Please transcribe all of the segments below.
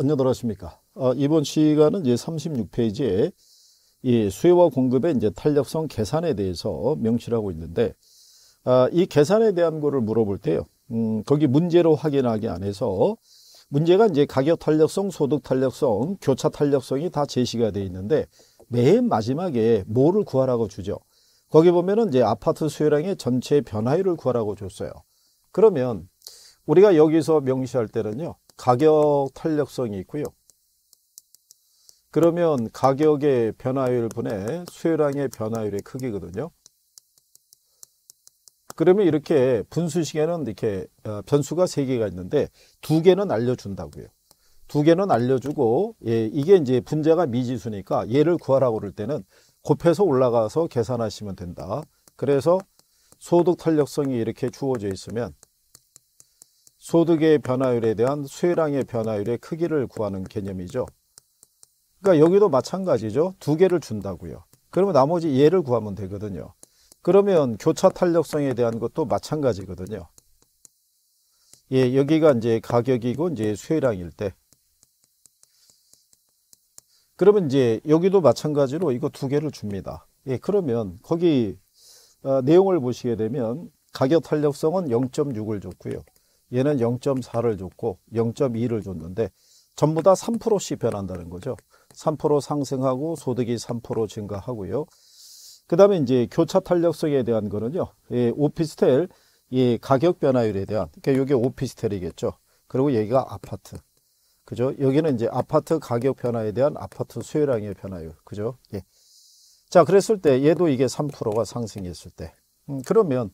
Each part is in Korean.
안녕들 하십니까. 아, 이번 시간은 이제 36페이지에 이 수요와 공급의 이제 탄력성 계산에 대해서 명시를 하고 있는데, 아, 이 계산에 대한 거를 물어볼 때요. 음, 거기 문제로 확인하기 안해서 문제가 이제 가격 탄력성, 소득 탄력성, 교차 탄력성이 다 제시가 되어 있는데 맨 마지막에 뭐를 구하라고 주죠. 거기 보면은 이제 아파트 수요량의 전체 변화율을 구하라고 줬어요. 그러면 우리가 여기서 명시할 때는요. 가격 탄력성이 있고요. 그러면 가격의 변화율 분의 수요량의 변화율의 크기거든요. 그러면 이렇게 분수식에는 이렇게 어, 변수가 세개가 있는데 두개는 알려준다고요. 두개는 알려주고 예, 이게 이제 분자가 미지수니까 얘를 구하라고 그럴 때는 곱해서 올라가서 계산하시면 된다. 그래서 소득 탄력성이 이렇게 주어져 있으면 소득의 변화율에 대한 수혜량의 변화율의 크기를 구하는 개념이죠. 그러니까 여기도 마찬가지죠. 두 개를 준다고요. 그러면 나머지 예를 구하면 되거든요. 그러면 교차 탄력성에 대한 것도 마찬가지거든요. 예, 여기가 이제 가격이고 이제 수혜량일 때. 그러면 이제 여기도 마찬가지로 이거 두 개를 줍니다. 예, 그러면 거기 어, 내용을 보시게 되면 가격 탄력성은 0.6을 줬고요. 얘는 0.4를 줬고 0.2를 줬는데 전부 다 3%씩 변한다는 거죠. 3% 상승하고 소득이 3% 증가하고요. 그 다음에 이제 교차 탄력성에 대한 거는요. 예, 오피스텔 예, 가격 변화율에 대한 그러니까 이게 오피스텔이겠죠. 그리고 여기가 아파트. 그죠? 여기는 이제 아파트 가격 변화에 대한 아파트 수요량의 변화율. 그죠? 예. 자, 그랬을 때 얘도 이게 3%가 상승했을 때. 음, 그러면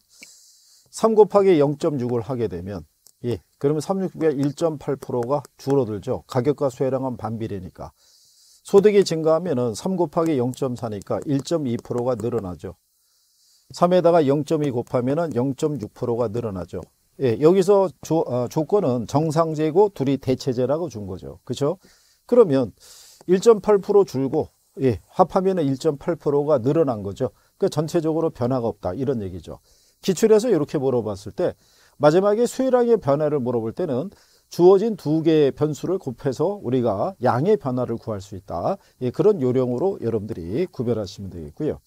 3 곱하기 0.6을 하게 되면 예, 그러면 3 6 9에 1.8%가 줄어들죠. 가격과 수혜량은 반비례니까. 소득이 증가하면 은3 곱하기 0.4니까 1.2%가 늘어나죠. 3에다가 0.2 곱하면 은 0.6%가 늘어나죠. 예, 여기서 조, 어, 조건은 정상재고 둘이 대체재라고준 거죠. 그렇죠? 그러면 1.8% 줄고 예, 합하면 1.8%가 늘어난 거죠. 그 그러니까 전체적으로 변화가 없다 이런 얘기죠. 기출에서 이렇게 물어봤을 때 마지막에 수요량의 변화를 물어볼 때는 주어진 두 개의 변수를 곱해서 우리가 양의 변화를 구할 수 있다. 예, 그런 요령으로 여러분들이 구별하시면 되겠고요.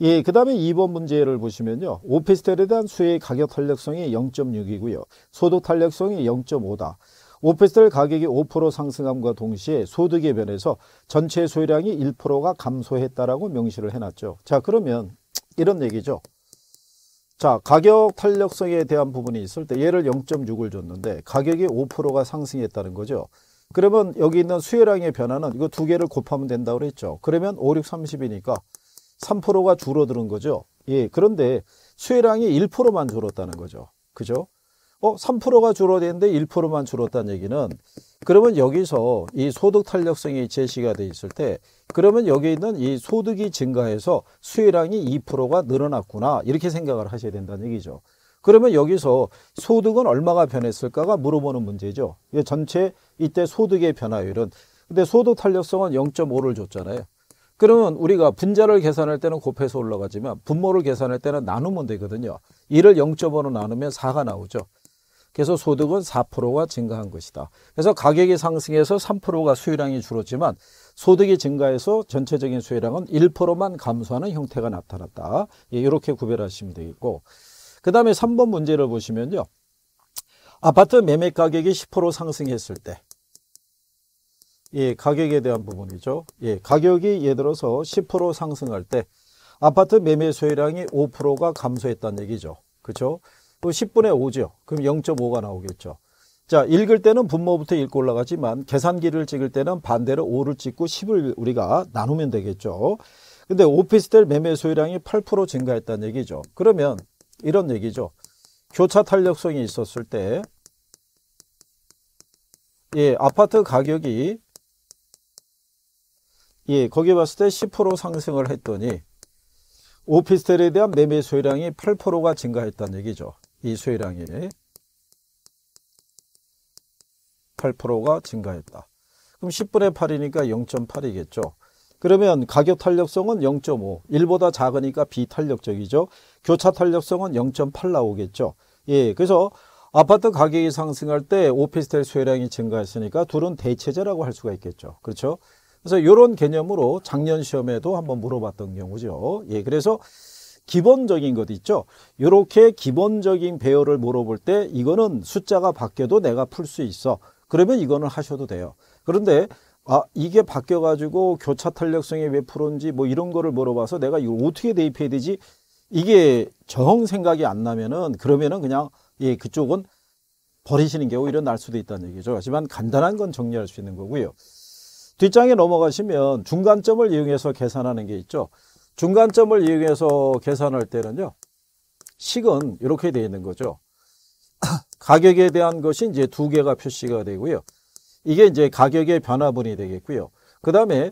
예, 그 다음에 2번 문제를 보시면요. 오피스텔에 대한 수혜의 가격 탄력성이 0.6이고요. 소득 탄력성이 0.5다. 오피스텔 가격이 5% 상승함과 동시에 소득의 변해서 전체 소유량이 1%가 감소했다라고 명시를 해놨죠. 자, 그러면 이런 얘기죠. 자 가격 탄력성에 대한 부분이 있을 때 얘를 0.6을 줬는데 가격이 5%가 상승했다는 거죠. 그러면 여기 있는 수혜량의 변화는 이거 두 개를 곱하면 된다고 그랬죠. 그러면 5, 6, 30이니까 3%가 줄어드는 거죠. 예, 그런데 수혜량이 1%만 줄었다는 거죠. 그죠? 어, 3%가 줄어드는데 1%만 줄었다는 얘기는 그러면 여기서 이 소득 탄력성이 제시가 돼 있을 때 그러면 여기 있는 이 소득이 증가해서 수혜량이 2%가 늘어났구나 이렇게 생각을 하셔야 된다는 얘기죠. 그러면 여기서 소득은 얼마가 변했을까가 물어보는 문제죠. 이게 전체 이때 소득의 변화율은 근데 소득 탄력성은 0.5를 줬잖아요. 그러면 우리가 분자를 계산할 때는 곱해서 올라가지만 분모를 계산할 때는 나누면 되거든요. 1을 0.5로 나누면 4가 나오죠. 그래서 소득은 4%가 증가한 것이다. 그래서 가격이 상승해서 3%가 수요량이 줄었지만 소득이 증가해서 전체적인 수요량은 1%만 감소하는 형태가 나타났다. 예, 이렇게 구별하시면 되겠고 그 다음에 3번 문제를 보시면요. 아파트 매매 가격이 10% 상승했을 때 예, 가격에 대한 부분이죠. 예, 가격이 예를 들어서 10% 상승할 때 아파트 매매 수요량이 5%가 감소했다는 얘기죠. 그렇죠? 또 10분의 5죠. 그럼 0.5가 나오겠죠. 자, 읽을 때는 분모부터 읽고 올라가지만 계산기를 찍을 때는 반대로 5를 찍고 10을 우리가 나누면 되겠죠. 근데 오피스텔 매매 소유량이 8% 증가했다는 얘기죠. 그러면 이런 얘기죠. 교차 탄력성이 있었을 때 예, 아파트 가격이 예, 거기 봤을 때 10% 상승을 했더니 오피스텔에 대한 매매 소유량이 8%가 증가했다는 얘기죠. 이수혜량이 8%가 증가했다. 그럼 10분의 8이니까 0.8이겠죠. 그러면 가격 탄력성은 0.5, 1보다 작으니까 비탄력적이죠. 교차 탄력성은 0.8 나오겠죠. 예, 그래서 아파트 가격이 상승할 때 오피스텔 수요량이 증가했으니까 둘은 대체제라고 할 수가 있겠죠. 그렇죠? 그래서 이런 개념으로 작년 시험에도 한번 물어봤던 경우죠. 예, 그래서 기본적인 것 있죠. 이렇게 기본적인 배열을 물어볼 때 이거는 숫자가 바뀌어도 내가 풀 수 있어. 그러면 이거는 하셔도 돼요. 그런데 아 이게 바뀌어가지고 교차 탄력성이 왜 풀었는지 뭐 이런 거를 물어봐서 내가 이걸 어떻게 대입해야 되지? 이게 정 생각이 안 나면은 그러면은 그냥 예 그쪽은 버리시는 게 오히려 날 수도 있다는 얘기죠. 하지만 간단한 건 정리할 수 있는 거고요. 뒷장에 넘어가시면 중간점을 이용해서 계산하는 게 있죠. 중간점을 이용해서 계산할 때는요. 식은 이렇게 되어 있는 거죠. 가격에 대한 것이 이제 두 개가 표시가 되고요. 이게 이제 가격의 변화분이 되겠고요. 그 다음에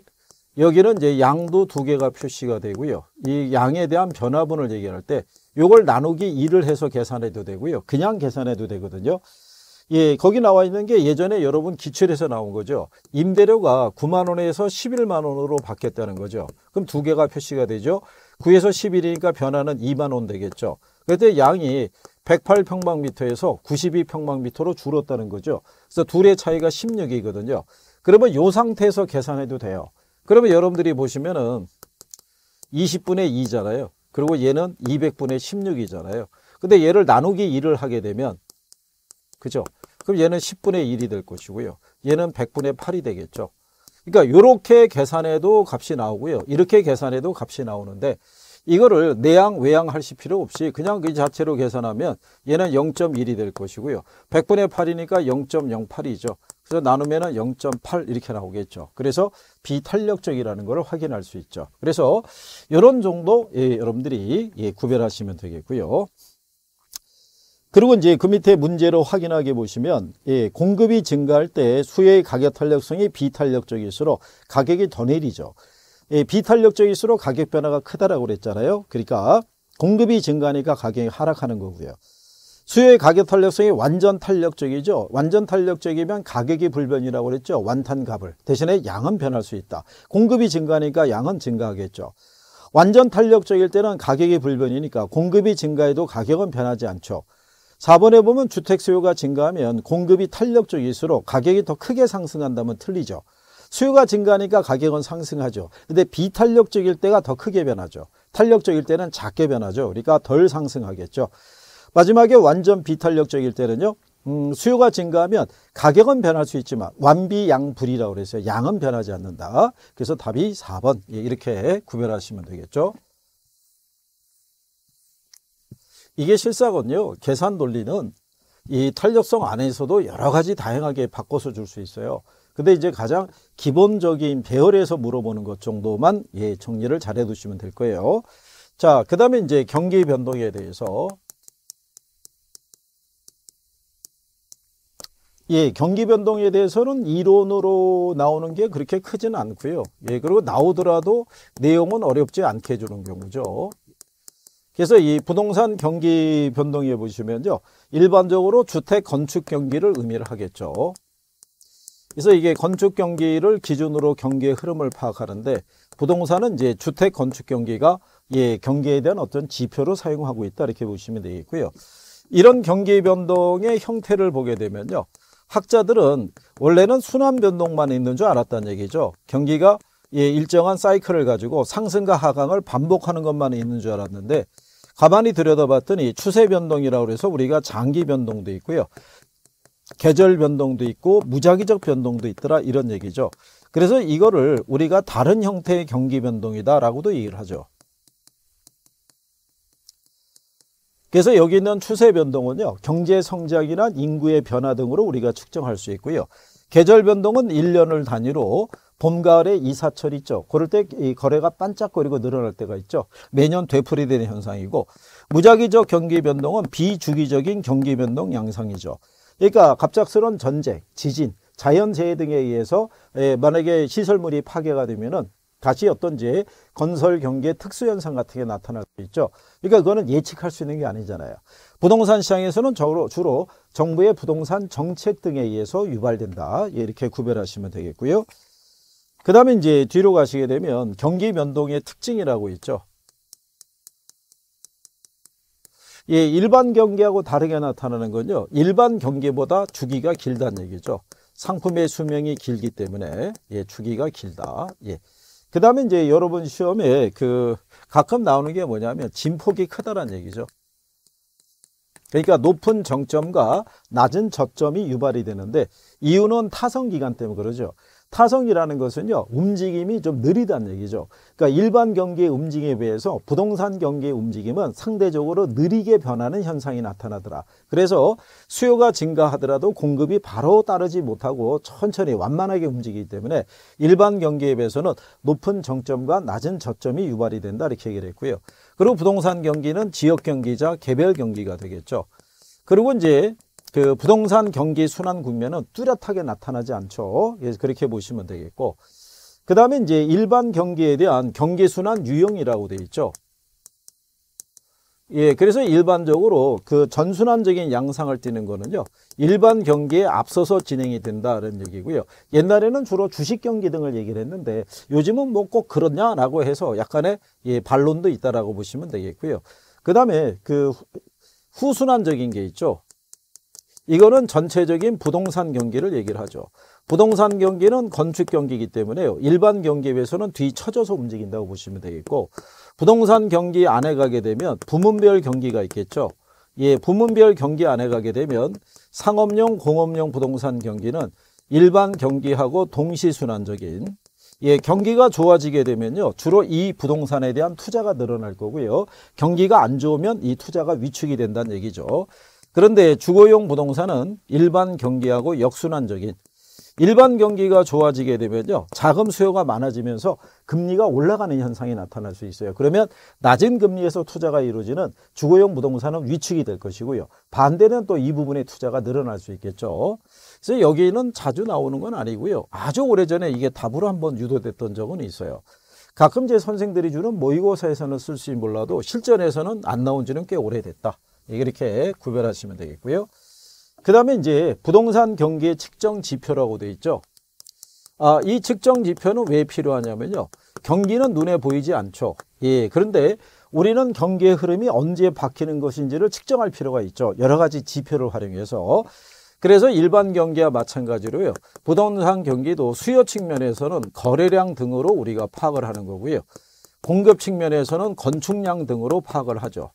여기는 이제 양도 두 개가 표시가 되고요. 이 양에 대한 변화분을 얘기할 때 이걸 나누기 2를 해서 계산해도 되고요. 그냥 계산해도 되거든요. 예, 거기 나와 있는 게 예전에 여러분 기출에서 나온 거죠. 임대료가 9만 원에서 11만 원으로 바뀌었다는 거죠. 그럼 두 개가 표시가 되죠. 9에서 11이니까 변화는 2만 원 되겠죠. 그때 양이 108평방미터에서 92평방미터로 줄었다는 거죠. 그래서 둘의 차이가 16이거든요. 그러면 요 상태에서 계산해도 돼요. 그러면 여러분들이 보시면은 20분의 2잖아요. 그리고 얘는 200분의 16이잖아요. 근데 얘를 나누기 2을 하게 되면 그죠? 그럼 얘는 10분의 1이 될 것이고요. 얘는 100분의 8이 되겠죠. 그러니까 이렇게 계산해도 값이 나오고요. 이렇게 계산해도 값이 나오는데 이거를 내양 외양 하실 필요 없이 그냥 그 자체로 계산하면 얘는 0.1이 될 것이고요. 100분의 8이니까 0.08이죠. 그래서 나누면 0.8 이렇게 나오겠죠. 그래서 비탄력적이라는 걸 확인할 수 있죠. 그래서 이런 정도 예, 여러분들이 예, 구별하시면 되겠고요. 그리고 이제 그 밑에 문제로 확인하게 보시면 예, 공급이 증가할 때 수요의 가격 탄력성이 비탄력적일수록 가격이 더 내리죠. 예, 비탄력적일수록 가격 변화가 크다라고 그랬잖아요. 그러니까 공급이 증가하니까 가격이 하락하는 거고요. 수요의 가격 탄력성이 완전 탄력적이죠. 완전 탄력적이면 가격이 불변이라고 그랬죠. 완탄가불. 대신에 양은 변할 수 있다. 공급이 증가하니까 양은 증가하겠죠. 완전 탄력적일 때는 가격이 불변이니까 공급이 증가해도 가격은 변하지 않죠. 4번에 보면 주택 수요가 증가하면 공급이 탄력적일수록 가격이 더 크게 상승한다면 틀리죠. 수요가 증가하니까 가격은 상승하죠. 근데 비탄력적일 때가 더 크게 변하죠. 탄력적일 때는 작게 변하죠. 그러니까 덜 상승하겠죠. 마지막에 완전 비탄력적일 때는요. 음, 수요가 증가하면 가격은 변할 수 있지만 완비양불이라고 그랬어요. 양은 변하지 않는다. 그래서 답이 4번 예, 이렇게 구별하시면 되겠죠. 이게 실사거든요 계산 논리는 이 탄력성 안에서도 여러 가지 다양하게 바꿔서 줄 수 있어요. 근데 이제 가장 기본적인 배열에서 물어보는 것 정도만 예, 정리를 잘 해두시면 될 거예요. 자, 그 다음에 이제 경기 변동에 대해서 예, 경기 변동에 대해서는 이론으로 나오는 게 그렇게 크진 않고요. 예, 그리고 나오더라도 내용은 어렵지 않게 해 주는 경우죠. 그래서 이 부동산 경기 변동에 보시면요. 일반적으로 주택 건축 경기를 의미를 하겠죠. 그래서 이게 건축 경기를 기준으로 경기의 흐름을 파악하는데 부동산은 이제 주택 건축 경기가 예, 경기에 대한 어떤 지표로 사용하고 있다 이렇게 보시면 되겠고요. 이런 경기 변동의 형태를 보게 되면요. 학자들은 원래는 순환 변동만 있는 줄 알았다는 얘기죠. 경기가 예, 일정한 사이클을 가지고 상승과 하강을 반복하는 것만 있는 줄 알았는데 가만히 들여다봤더니 추세 변동이라고 해서 우리가 장기 변동도 있고요. 계절 변동도 있고 무작위적 변동도 있더라 이런 얘기죠. 그래서 이거를 우리가 다른 형태의 경기 변동이다라고도 얘기를 하죠. 그래서 여기 있는 추세 변동은요. 경제 성장이나 인구의 변화 등으로 우리가 측정할 수 있고요. 계절 변동은 1년을 단위로 봄, 가을에 이사철 있죠. 그럴 때 거래가 반짝거리고 늘어날 때가 있죠. 매년 되풀이되는 현상이고 무작위적 경기 변동은 비주기적인 경기 변동 양상이죠. 그러니까 갑작스러운 전쟁, 지진, 자연재해 등에 의해서 예, 만약에 시설물이 파괴가 되면은 다시 어떤 지 건설 경기의 특수현상 같은 게 나타날 수 있죠. 그러니까 그거는 예측할 수 있는 게 아니잖아요. 부동산 시장에서는 주로 정부의 부동산 정책 등에 의해서 유발된다. 이렇게 구별하시면 되겠고요. 그 다음에 이제 뒤로 가시게 되면 경기 면동의 특징이라고 있죠. 예, 일반 경기하고 다르게 나타나는 건요. 일반 경기보다 주기가 길다는 얘기죠. 상품의 수명이 길기 때문에 예, 주기가 길다. 예. 그 다음에 이제 여러분 시험에 그 가끔 나오는 게 뭐냐면 진폭이 크다라는 얘기죠. 그러니까 높은 정점과 낮은 저점이 유발이 되는데 이유는 타성 기간 때문에 그러죠. 타성이라는 것은요 움직임이 좀 느리다는 얘기죠. 그러니까 일반 경기의 움직임에 비해서 부동산 경기의 움직임은 상대적으로 느리게 변하는 현상이 나타나더라. 그래서 수요가 증가하더라도 공급이 바로 따르지 못하고 천천히 완만하게 움직이기 때문에 일반 경기에 비해서는 높은 정점과 낮은 저점이 유발이 된다 이렇게 얘기를 했고요. 그리고 부동산 경기는 지역 경기자 개별 경기가 되겠죠. 그리고 이제 그 부동산 경기 순환 국면은 뚜렷하게 나타나지 않죠. 예, 그렇게 보시면 되겠고. 그 다음에 이제 일반 경기에 대한 경기 순환 유형이라고 되어 있죠. 예, 그래서 일반적으로 그 전순환적인 양상을 띠는 거는요, 일반 경기에 앞서서 진행이 된다는 얘기고요. 옛날에는 주로 주식 경기 등을 얘기를 했는데, 요즘은 뭐 꼭 그러냐라고 해서 약간의 예, 반론도 있다라고 보시면 되겠고요. 그 다음에 그 후순환적인 게 있죠. 이거는 전체적인 부동산 경기를 얘기를 하죠. 부동산 경기는 건축 경기이기 때문에 일반 경기에 비해서는 뒤처져서 움직인다고 보시면 되겠고 부동산 경기 안에 가게 되면 부문별 경기가 있겠죠. 예, 부문별 경기 안에 가게 되면 상업용, 공업용 부동산 경기는 일반 경기하고 동시순환적인 예, 경기가 좋아지게 되면요. 주로 이 부동산에 대한 투자가 늘어날 거고요. 경기가 안 좋으면 이 투자가 위축이 된다는 얘기죠. 그런데 주거용 부동산은 일반 경기하고 역순환적인 일반 경기가 좋아지게 되면요. 자금 수요가 많아지면서 금리가 올라가는 현상이 나타날 수 있어요. 그러면 낮은 금리에서 투자가 이루어지는 주거용 부동산은 위축이 될 것이고요. 반대는 또 이 부분의 투자가 늘어날 수 있겠죠. 그래서 여기는 자주 나오는 건 아니고요. 아주 오래전에 이게 답으로 한번 유도됐던 적은 있어요. 가끔 제 선생들이 주는 모의고사에서는 쓸지 몰라도 실전에서는 안 나온 지는 꽤 오래됐다. 이렇게 구별하시면 되겠고요. 그 다음에 이제 부동산 경기의 측정 지표라고 되어 있죠. 아, 이 측정 지표는 왜 필요하냐면요. 경기는 눈에 보이지 않죠. 예, 그런데 우리는 경기의 흐름이 언제 바뀌는 것인지를 측정할 필요가 있죠. 여러 가지 지표를 활용해서. 그래서 일반 경기와 마찬가지로요. 부동산 경기도 수요 측면에서는 거래량 등으로 우리가 파악을 하는 거고요. 공급 측면에서는 건축량 등으로 파악을 하죠.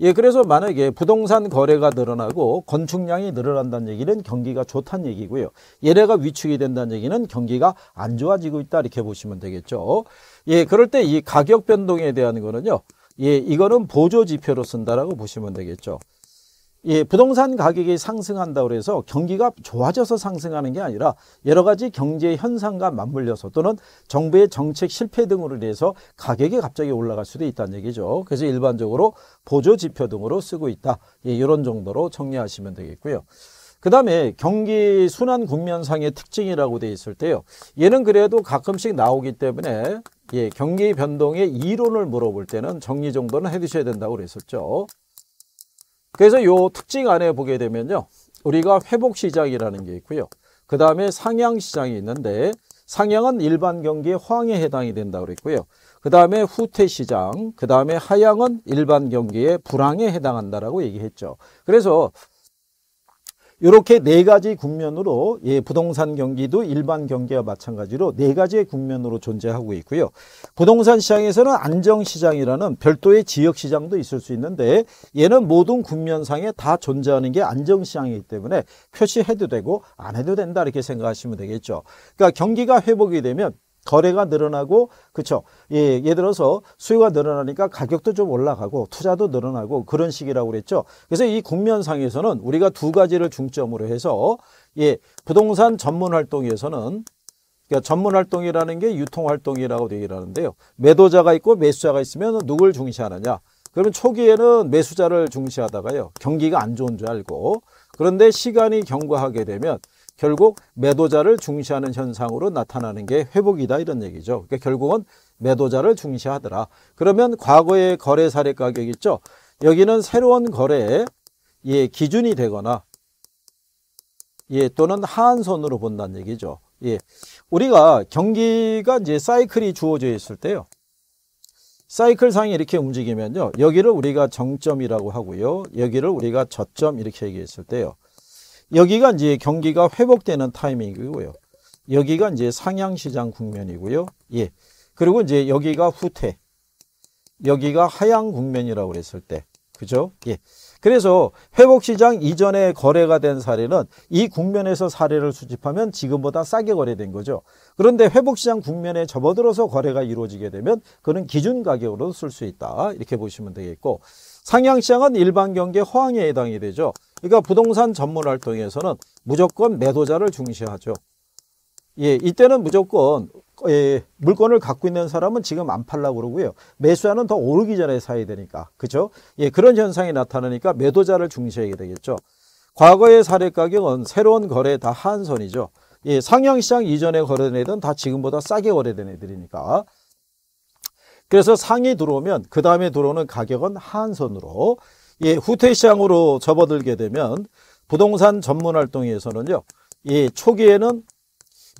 예, 그래서 만약에 부동산 거래가 늘어나고 건축량이 늘어난다는 얘기는 경기가 좋다는 얘기고요. 예래가 위축이 된다는 얘기는 경기가 안 좋아지고 있다 이렇게 보시면 되겠죠. 예, 그럴 때 이 가격 변동에 대한 거는요. 예, 이거는 보조 지표로 쓴다라고 보시면 되겠죠. 예, 부동산 가격이 상승한다고 해서 경기가 좋아져서 상승하는 게 아니라 여러 가지 경제 현상과 맞물려서 또는 정부의 정책 실패 등으로 인해서 가격이 갑자기 올라갈 수도 있다는 얘기죠. 그래서 일반적으로 보조 지표 등으로 쓰고 있다. 예, 이런 정도로 정리하시면 되겠고요. 그 다음에 경기 순환 국면상의 특징이라고 되어 있을 때요. 얘는 그래도 가끔씩 나오기 때문에 예, 경기 변동의 이론을 물어볼 때는 정리 정도는 해두셔야 된다고 그랬었죠. 그래서 요 특징 안에 보게 되면요. 우리가 회복 시장이라는 게 있고요. 그 다음에 상향 시장이 있는데 상향은 일반 경기의 황에 해당이 된다고 그랬고요. 그 다음에 후퇴 시장, 그 다음에 하향은 일반 경기의 불황에 해당한다라고 얘기했죠. 그래서 이렇게 네 가지 국면으로 예, 부동산 경기도 일반 경기와 마찬가지로 네 가지의 국면으로 존재하고 있고요. 부동산 시장에서는 안정시장이라는 별도의 지역시장도 있을 수 있는데 얘는 모든 국면상에 다 존재하는 게 안정시장이기 때문에 표시해도 되고 안 해도 된다 이렇게 생각하시면 되겠죠. 그러니까 경기가 회복이 되면 거래가 늘어나고 그렇죠. 예, 예를 들어서 수요가 늘어나니까 가격도 좀 올라가고 투자도 늘어나고 그런 식이라고 그랬죠. 그래서 이 국면상에서는 우리가 두 가지를 중점으로 해서 예, 부동산 전문 활동에서는 그러니까 전문 활동이라는 게 유통 활동이라고 얘기 하는데요. 매도자가 있고 매수자가 있으면 누굴 중시하느냐? 그러면 초기에는 매수자를 중시하다가요. 경기가 안 좋은 줄 알고 그런데 시간이 경과하게 되면 결국 매도자를 중시하는 현상으로 나타나는 게 회복이다 이런 얘기죠. 그러니까 결국은 매도자를 중시하더라. 그러면 과거의 거래 사례 가격 있죠. 여기는 새로운 거래의 예, 기준이 되거나 예, 또는 하한선으로 본다는 얘기죠. 예, 우리가 경기가 이제 사이클이 주어져 있을 때요. 사이클 상이 이렇게 움직이면요. 여기를 우리가 정점이라고 하고요. 여기를 우리가 저점 이렇게 얘기했을 때요. 여기가 이제 경기가 회복되는 타이밍이고요. 여기가 이제 상향시장 국면이고요. 예. 그리고 이제 여기가 후퇴. 여기가 하향 국면이라고 그랬을 때. 그죠? 예. 그래서 회복시장 이전에 거래가 된 사례는 이 국면에서 사례를 수집하면 지금보다 싸게 거래된 거죠. 그런데 회복시장 국면에 접어들어서 거래가 이루어지게 되면 그는 기준 가격으로 쓸 수 있다. 이렇게 보시면 되겠고 상향시장은 일반 경계 허황에 해당이 되죠. 그러니까 부동산 전문 활동에서는 무조건 매도자를 중시하죠. 예, 이때는 무조건 예, 물건을 갖고 있는 사람은 지금 안 팔라고 그러고요. 매수자는 더 오르기 전에 사야 되니까. 그죠? 렇 예, 그런 현상이 나타나니까 매도자를 중시하게 되겠죠. 과거의 사례 가격은 새로운 거래에 다 한선이죠. 예, 상향시장 이전에 거래된 애들은 다 지금보다 싸게 거래된 애들이니까. 그래서 상이 들어오면 그 다음에 들어오는 가격은 한선으로 이 후퇴 시장으로 접어들게 되면 부동산 전문 활동에서는요. 이 초기에는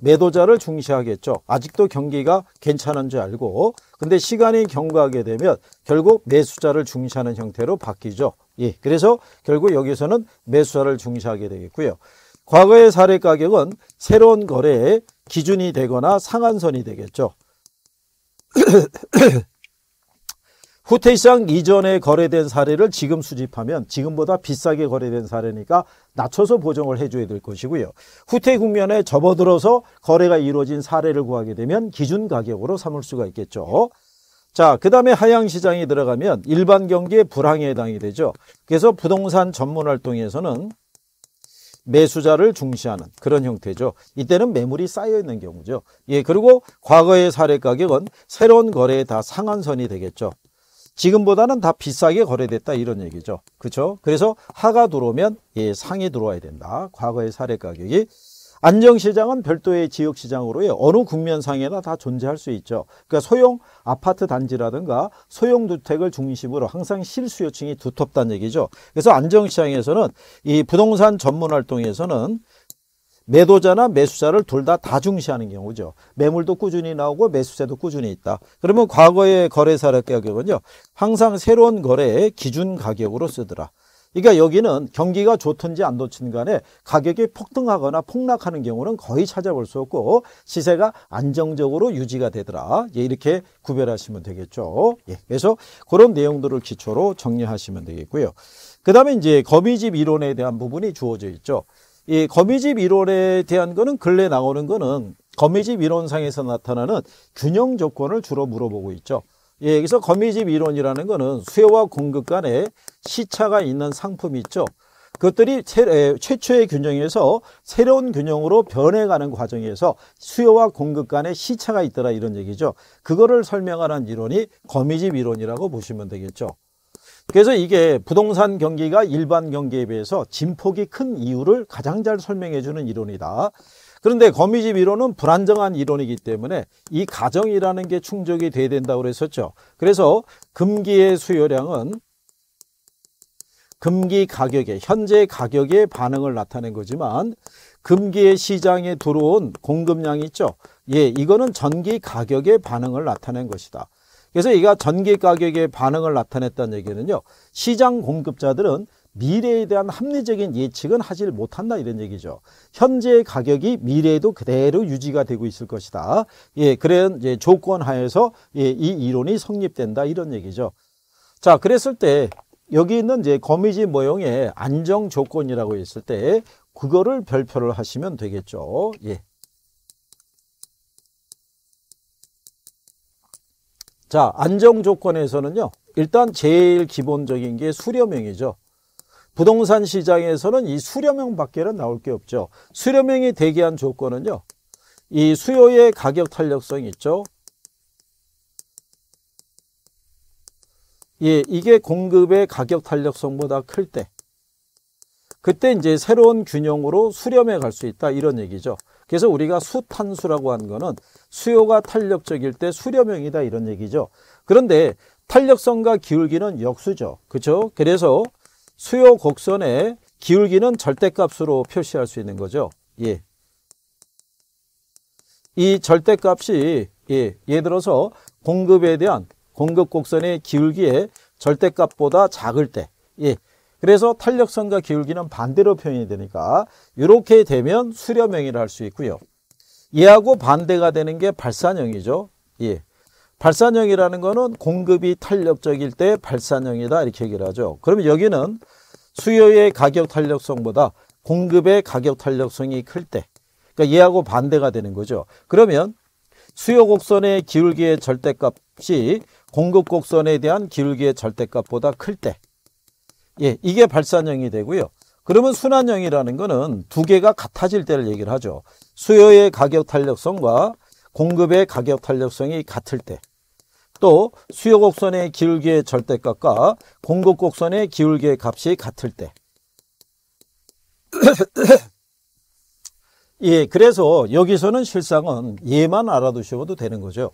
매도자를 중시하겠죠. 아직도 경기가 괜찮은 줄 알고 근데 시간이 경과하게 되면 결국 매수자를 중시하는 형태로 바뀌죠. 예, 그래서 결국 여기서는 매수자를 중시하게 되겠고요. 과거의 사례 가격은 새로운 거래의 기준이 되거나 상한선이 되겠죠. 후퇴시장 이전에 거래된 사례를 지금 수집하면 지금보다 비싸게 거래된 사례니까 낮춰서 보정을 해줘야 될 것이고요. 후퇴 국면에 접어들어서 거래가 이루어진 사례를 구하게 되면 기준 가격으로 삼을 수가 있겠죠. 자, 그 다음에 하향시장에 들어가면 일반 경기의 불황에 해당이 되죠. 그래서 부동산 전문 활동에서는 매수자를 중시하는 그런 형태죠. 이때는 매물이 쌓여 있는 경우죠. 예, 그리고 과거의 사례 가격은 새로운 거래에 다 상한선이 되겠죠. 지금보다는 다 비싸게 거래됐다 이런 얘기죠. 그렇죠? 그래서 하가 들어오면 예, 상이 들어와야 된다. 과거의 사례 가격이 안정시장은 별도의 지역시장으로의 어느 국면상에나 다 존재할 수 있죠. 그러니까 소형 아파트 단지라든가 소형 주택을 중심으로 항상 실수요층이 두텁다는 얘기죠. 그래서 안정시장에서는 이 부동산 전문 활동에서는 매도자나 매수자를 둘 다 다중시하는 경우죠. 매물도 꾸준히 나오고 매수세도 꾸준히 있다. 그러면 과거의 거래사의 가격은요. 항상 새로운 거래의 기준 가격으로 쓰더라. 그러니까 여기는 경기가 좋든지 안 좋든 간에 가격이 폭등하거나 폭락하는 경우는 거의 찾아볼 수 없고 시세가 안정적으로 유지가 되더라. 예, 이렇게 구별하시면 되겠죠. 예, 그래서 그런 내용들을 기초로 정리하시면 되겠고요. 그 다음에 이제 거미집 이론에 대한 부분이 주어져 있죠. 이 거미집 이론에 대한 거는 근래 나오는 거는 거미집 이론상에서 나타나는 균형 조건을 주로 물어보고 있죠. 예, 여기서 거미집 이론이라는 거는 수요와 공급 간에 시차가 있는 상품이 있죠. 그것들이 최초의 균형에서 새로운 균형으로 변해가는 과정에서 수요와 공급 간에 시차가 있더라 이런 얘기죠. 그거를 설명하는 이론이 거미집 이론이라고 보시면 되겠죠. 그래서 이게 부동산 경기가 일반 경기에 비해서 진폭이 큰 이유를 가장 잘 설명해 주는 이론이다. 그런데 거미집 이론은 불안정한 이론이기 때문에 이 가정이라는 게 충족이 돼야 된다고 그랬었죠. 그래서 금기의 수요량은 금기 가격에 현재 가격에 반응을 나타낸 거지만 금기의 시장에 들어온 공급량이 있죠. 예, 이거는 전기 가격에 반응을 나타낸 것이다. 그래서 이가 전기 가격의 반응을 나타냈다는 얘기는요. 시장 공급자들은 미래에 대한 합리적인 예측은 하질 못한다 이런 얘기죠. 현재의 가격이 미래에도 그대로 유지가 되고 있을 것이다. 예, 그런 예, 조건 하에서 예, 이 이론이 성립된다 이런 얘기죠. 자, 그랬을 때 여기 있는 이제 거미지 모형의 안정 조건이라고 했을 때 그거를 별표를 하시면 되겠죠. 예. 자, 안정 조건에서는요. 일단 제일 기본적인 게 수렴형이죠. 부동산 시장에서는 이 수렴형 밖에는 나올 게 없죠. 수렴형이 대기한 조건은요. 이 수요의 가격 탄력성이 있죠. 예, 이게 공급의 가격 탄력성보다 클 때. 그때 이제 새로운 균형으로 수렴해 갈 수 있다 이런 얘기죠. 그래서 우리가 수탄수라고 하는 것은 수요가 탄력적일 때 수렴형이다 이런 얘기죠. 그런데 탄력성과 기울기는 역수죠. 그렇죠? 그래서 수요 곡선의 기울기는 절대값으로 표시할 수 있는 거죠. 예. 이 절대값이 예, 예를 들어서 공급에 대한 공급 곡선의 기울기의 절대값보다 작을 때 예, 그래서 탄력선과 기울기는 반대로 표현이 되니까 이렇게 되면 수렴형이라 할 수 있고요. 얘하고 반대가 되는 게 발산형이죠. 예. 발산형이라는 거는 공급이 탄력적일 때 발산형이다 이렇게 얘기를 하죠. 그러면 여기는 수요의 가격 탄력성보다 공급의 가격 탄력성이 클 때, 그러니까 얘하고 반대가 되는 거죠. 그러면 수요 곡선의 기울기의 절대값이 공급 곡선에 대한 기울기의 절대값보다 클 때, 예, 이게 발산형이 되고요. 그러면 순환형이라는 거는 두 개가 같아질 때를 얘기를 하죠. 수요의 가격 탄력성과 공급의 가격 탄력성이 같을 때. 또 수요 곡선의 기울기의 절대값과 공급 곡선의 기울기의 값이 같을 때. 예, 그래서 여기서는 실상은 얘만 알아두셔도 되는 거죠.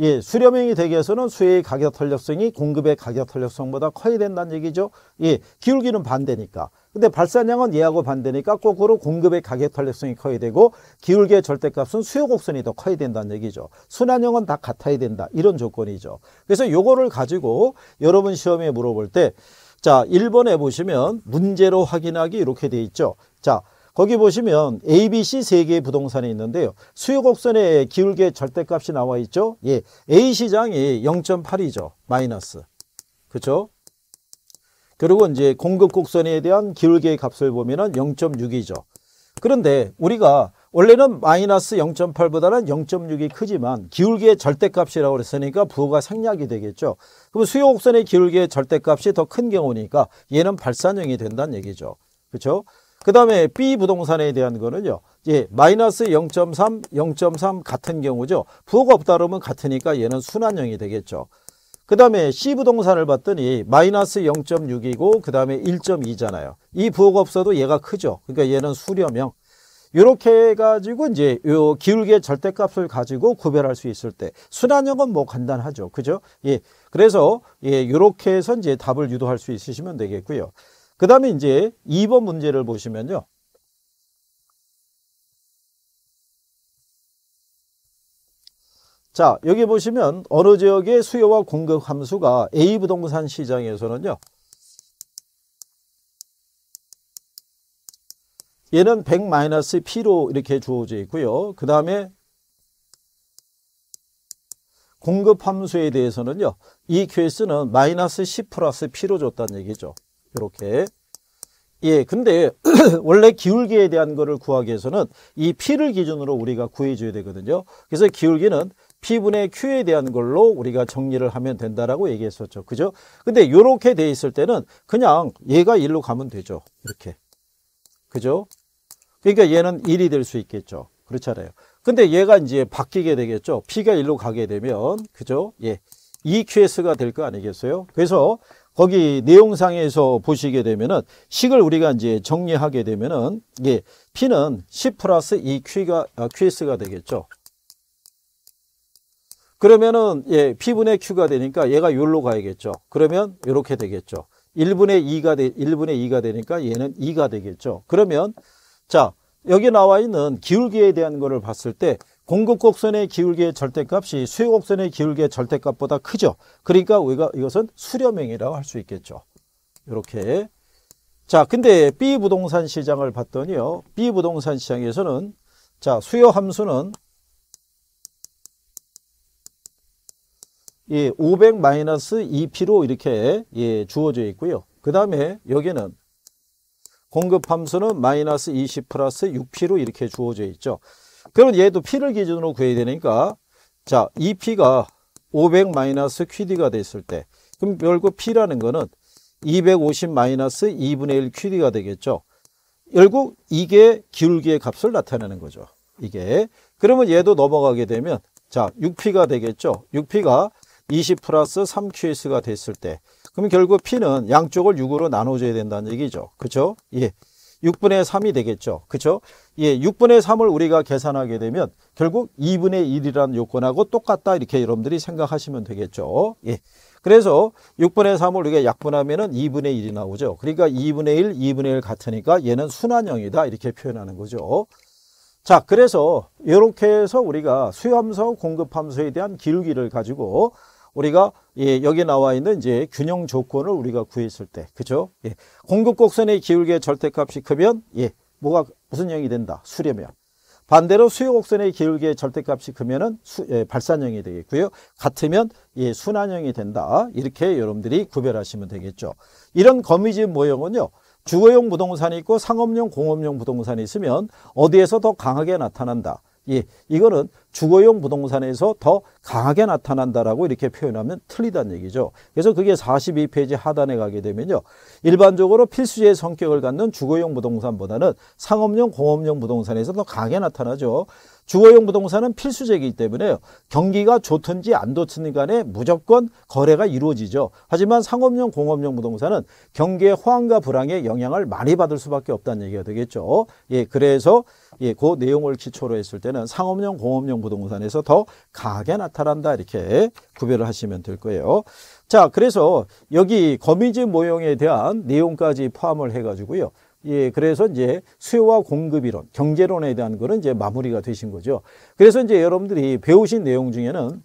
예, 수렴형이 되기 위해서는 수혜의 가격 탄력성이 공급의 가격 탄력성보다 커야 된다는 얘기죠. 예, 기울기는 반대니까. 근데 발산량은 예하고 반대니까 거꾸로 공급의 가격 탄력성이 커야 되고 기울기의 절대값은 수요 곡선이 더 커야 된다는 얘기죠. 순환형은 다 같아야 된다. 이런 조건이죠. 그래서 요거를 가지고 여러분 시험에 물어볼 때 자, 1번에 보시면 문제로 확인하기 이렇게 돼 있죠. 자, 거기 보시면 ABC 세 개의 부동산이 있는데요. 수요 곡선에 기울게 절대값이 나와 있죠. 예, A 시장이 0.8이죠. 마이너스. 그렇죠? 그리고 이제 공급 곡선에 대한 기울기의 값을 보면은 0.6이죠. 그런데 우리가 원래는 마이너스 0.8보다는 0.6이 크지만 기울기의 절대값이라고 그랬으니까 부호가 생략이 되겠죠. 그럼 수요 곡선의 기울기의 절대값이 더 큰 경우니까 얘는 발산형이 된다는 얘기죠. 그렇죠? 그 다음에 B 부동산에 대한 거는요. 예, 마이너스 0.3, 0.3 같은 경우죠. 부호가 없다 그러면 같으니까 얘는 순환형이 되겠죠. 그 다음에 C부동산을 봤더니 마이너스 0.6이고 그 다음에 1.2잖아요. 이 부호가 없어도 얘가 크죠. 그러니까 얘는 수렴형. 이렇게 해가지고 이제 요 기울기의 절대값을 가지고 구별할 수 있을 때 순환형은 뭐 간단하죠. 그죠? 예. 그래서 예, 이렇게 해서 이제 답을 유도할 수 있으시면 되겠고요. 그 다음에 이제 2번 문제를 보시면요. 자 여기 보시면 어느 지역의 수요와 공급 함수가 A 부동산 시장에서는요. 얘는 100-P로 이렇게 주어져 있고요. 그 다음에 공급 함수에 대해서는요. 이 퀘스는 마이너스 10 플러스 P로 줬다는 얘기죠. 이렇게. 예, 근데 원래 기울기에 대한 거를 구하기 위해서는 이 P를 기준으로 우리가 구해줘야 되거든요. 그래서 기울기는 P분의 Q에 대한 걸로 우리가 정리를 하면 된다라고 얘기했었죠. 그죠? 근데 이렇게 돼 있을 때는 그냥 얘가 1로 가면 되죠. 이렇게. 그죠? 그러니까 얘는 1이 될 수 있겠죠. 그렇잖아요. 근데 얘가 이제 바뀌게 되겠죠. P가 1로 가게 되면, 그죠? 예. EQS가 될 거 아니겠어요? 그래서 거기 내용상에서 보시게 되면은 식을 우리가 이제 정리하게 되면은 이게 P는 C 플러스 e q 가 아, QS가 되겠죠. 그러면은 예, P분의 Q가 되니까 얘가 요로 가야겠죠. 그러면 이렇게 되겠죠. 1분의 2가 되, 1분의 2가 되니까 얘는 2가 되겠죠. 그러면 자, 여기 나와 있는 기울기에 대한 거를 봤을 때 공급 곡선의 기울기의 절대값이 수요 곡선의 기울기의 절대값보다 크죠. 그러니까 우리가 이것은 수렴행이라고 할 수 있겠죠. 이렇게 자 근데 B 부동산 시장을 봤더니요. B 부동산 시장에서는 자 수요 함수는 예, 500-2P로 마이너스 이렇게 예, 주어져 있고요. 그 다음에 여기는 공급 함수는 마이너스 20 플러스 6P로 이렇게 주어져 있죠. 그럼 얘도 P를 기준으로 구해야 되니까 자, 이 P가 500 마이너스 QD가 됐을 때 그럼 결국 P라는 거는 250 마이너스 2분의 1 QD가 되겠죠. 결국 이게 기울기의 값을 나타내는 거죠. 이게 그러면 얘도 넘어가게 되면 자 6P가 되겠죠. 6P가 20 플러스 3QS가 됐을 때 그럼 결국 P는 양쪽을 6으로 나눠줘야 된다는 얘기죠. 그렇죠? 예. 6분의 3이 되겠죠. 그렇죠? 예, 6분의 3을 우리가 계산하게 되면 결국 2분의 1이라는 요건하고 똑같다 이렇게 여러분들이 생각하시면 되겠죠. 예. 그래서 6분의 3을 우리가 약분하면 2분의 1이 나오죠. 그러니까 2분의 1, 2분의 1 같으니까 얘는 순환형이다 이렇게 표현하는 거죠. 자, 그래서 이렇게 해서 우리가 수함수와 공급함수에 대한 기울기를 가지고 우리가 예, 여기 나와 있는 이제 균형 조건을 우리가 구했을 때 그죠? 예. 공급 곡선의 기울기의 절대값이 크면 예, 뭐가 무슨 형이 된다? 수렴형. 반대로 수요 곡선의 기울기의 절대값이 크면은 수, 예, 발산형이 되겠고요. 같으면 예, 순환형이 된다. 이렇게 여러분들이 구별하시면 되겠죠. 이런 거미지 모형은요. 주거용 부동산이 있고 상업용 공업용 부동산이 있으면 어디에서 더 강하게 나타난다. 예, 이거는 주거용 부동산에서 더 강하게 나타난다라고 이렇게 표현하면 틀리다는 얘기죠. 그래서 그게 42페이지 하단에 가게 되면요. 일반적으로 필수의 성격을 갖는 주거용 부동산보다는 상업용, 공업용 부동산에서 더 강하게 나타나죠. 주거용 부동산은 필수적이기 때문에 경기가 좋든지 안 좋든지 간에 무조건 거래가 이루어지죠. 하지만 상업용 공업용 부동산은 경기의 호황과 불황에 영향을 많이 받을 수밖에 없다는 얘기가 되겠죠. 예, 그래서 예, 그 내용을 기초로 했을 때는 상업용 공업용 부동산에서 더 강하게 나타난다 이렇게 구별을 하시면 될 거예요. 자, 그래서 여기 거미집 모형에 대한 내용까지 포함을 해가지고요. 예, 그래서 이제 수요와 공급 이론, 경제론에 대한 거는 이제 마무리가 되신 거죠. 그래서 이제 여러분들이 배우신 내용 중에는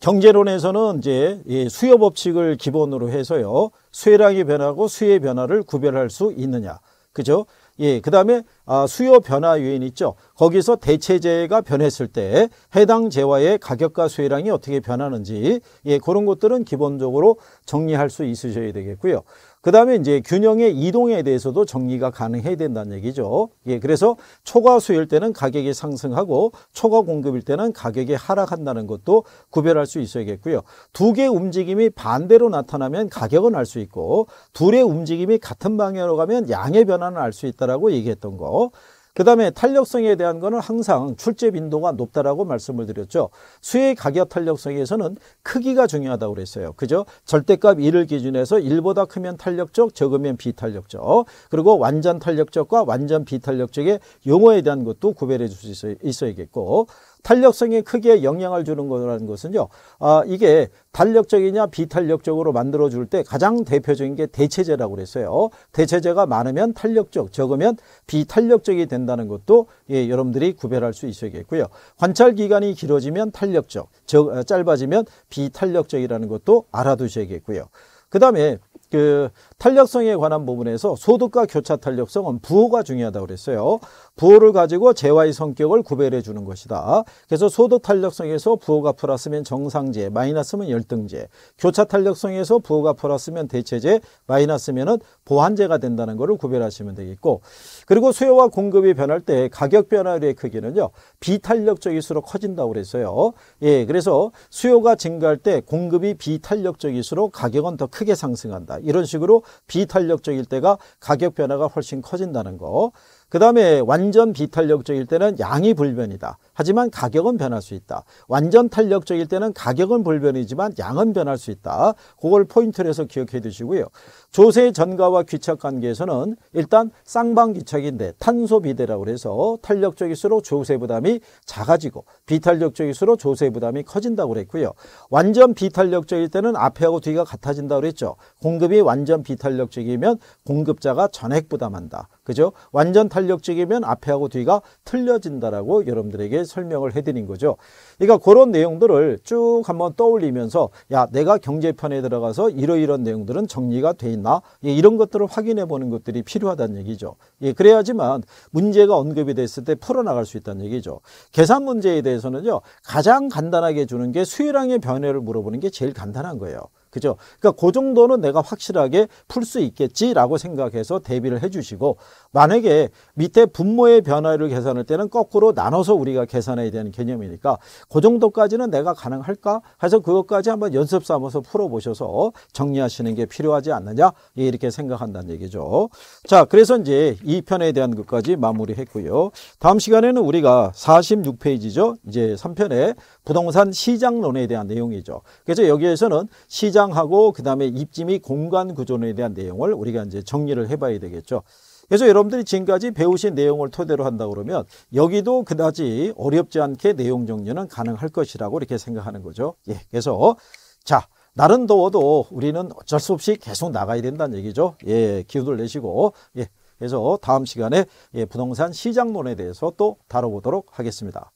경제론에서는 이제 수요 법칙을 기본으로 해서요. 수요량이 변하고 수요의 변화를 구별할 수 있느냐. 그죠? 예, 그 다음에 아, 수요 변화 요인 있죠. 거기서 대체재가 변했을 때 해당 재화의 가격과 수요량이 어떻게 변하는지 예, 그런 것들은 기본적으로 정리할 수 있으셔야 되겠고요. 그 다음에 이제 균형의 이동에 대해서도 정리가 가능해야 된다는 얘기죠. 예, 그래서 초과 수요일 때는 가격이 상승하고 초과 공급일 때는 가격이 하락한다는 것도 구별할 수 있어야겠고요. 두 개의 움직임이 반대로 나타나면 가격은 알 수 있고 둘의 움직임이 같은 방향으로 가면 양의 변화는 알 수 있다라고 얘기했던 거. 그 다음에 탄력성에 대한 거는 항상 출제 빈도가 높다라고 말씀을 드렸죠. 수의 가격 탄력성에서는 크기가 중요하다고 그랬어요. 그죠? 절대값 1을 기준해서 1보다 크면 탄력적, 적으면 비탄력적. 그리고 완전 탄력적과 완전 비탄력적의 용어에 대한 것도 구별해 줄 수 있어야겠고 탄력성이 크게 영향을 주는 거라는 것은요. 아, 이게 탄력적이냐 비탄력적으로 만들어 줄 때 가장 대표적인 게 대체제라고 그랬어요. 대체제가 많으면 탄력적, 적으면 비탄력적이 된다는 것도 예, 여러분들이 구별할 수 있어야겠고요. 관찰 기간이 길어지면 탄력적, 적, 아, 짧아지면 비탄력적이라는 것도 알아두셔야겠고요. 그다음에 그 탄력성에 관한 부분에서 소득과 교차 탄력성은 부호가 중요하다고 그랬어요. 부호를 가지고 재화의 성격을 구별해 주는 것이다. 그래서 소득 탄력성에서 부호가 플러스면 정상제, 마이너스면 열등제, 교차 탄력성에서 부호가 플러스면 대체제, 마이너스면보완재가 된다는 것을 구별하시면 되겠고 그리고 수요와 공급이 변할 때 가격 변화의 크기는요. 비탄력적일수록 커진다고 그랬어요. 예, 그래서 수요가 증가할 때 공급이 비탄력적일수록 가격은 더 크게 상승한다. 이런 식으로 비탄력적일 때가 가격 변화가 훨씬 커진다는 거. 그 다음에 완전 비탄력적일 때는 양이 불변이다. 하지만 가격은 변할 수 있다. 완전 탄력적일 때는 가격은 불변이지만 양은 변할 수 있다. 그걸 포인트로 해서 기억해 두시고요. 조세 전가와 귀착 관계에서는 일단 쌍방 귀착인데 탄소 비대라고 해서 탄력적일수록 조세 부담이 작아지고 비탄력적일수록 조세 부담이 커진다고 그랬고요. 완전 비탄력적일 때는 앞에하고 뒤가 같아진다고 그랬죠. 공급이 완전 비탄력적이면 공급자가 전액 부담한다. 그죠? 완전 탄력적이면 앞에하고 뒤가 틀려진다라고 여러분들에게 설명을 해드린 거죠. 그러니까 그런 내용들을 쭉 한번 떠올리면서 야 내가 경제편에 들어가서 이러이러한 내용들은 정리가 돼 있나 예, 이런 것들을 확인해 보는 것들이 필요하다는 얘기죠. 예, 그래야지만 문제가 언급이 됐을 때 풀어나갈 수 있다는 얘기죠. 계산 문제에 대해서는요 가장 간단하게 주는 게 수요량의 변화를 물어보는 게 제일 간단한 거예요. 그죠? 그러니까 그 정도는 내가 확실하게 풀 수 있겠지라고 생각해서 대비를 해주시고 만약에 밑에 분모의 변화를 계산할 때는 거꾸로 나눠서 우리가 계산해야 되는 개념이니까 그 정도까지는 내가 가능할까? 해서 그것까지 한번 연습 삼아서 풀어보셔서 정리하시는 게 필요하지 않느냐 예, 이렇게 생각한다는 얘기죠. 자, 그래서 이제 이 편에 대한 것까지 마무리했고요. 다음 시간에는 우리가 46페이지죠. 이제 3편에 부동산 시장론에 대한 내용이죠. 그래서 여기에서는 시장 상황하고 그다음에 입지이 공간 구조론에 대한 내용을 우리가 이제 정리를 해봐야 되겠죠. 그래서 여러분들이 지금까지 배우신 내용을 토대로 한다 그러면 여기도 그다지 어렵지 않게 내용 정리는 가능할 것이라고 이렇게 생각하는 거죠. 예, 그래서 자 날은 더워도 우리는 어쩔 수 없이 계속 나가야 된다는 얘기죠. 예, 기운을 내시고 예, 그래서 다음 시간에 예, 부동산 시장론에 대해서 또 다뤄보도록 하겠습니다.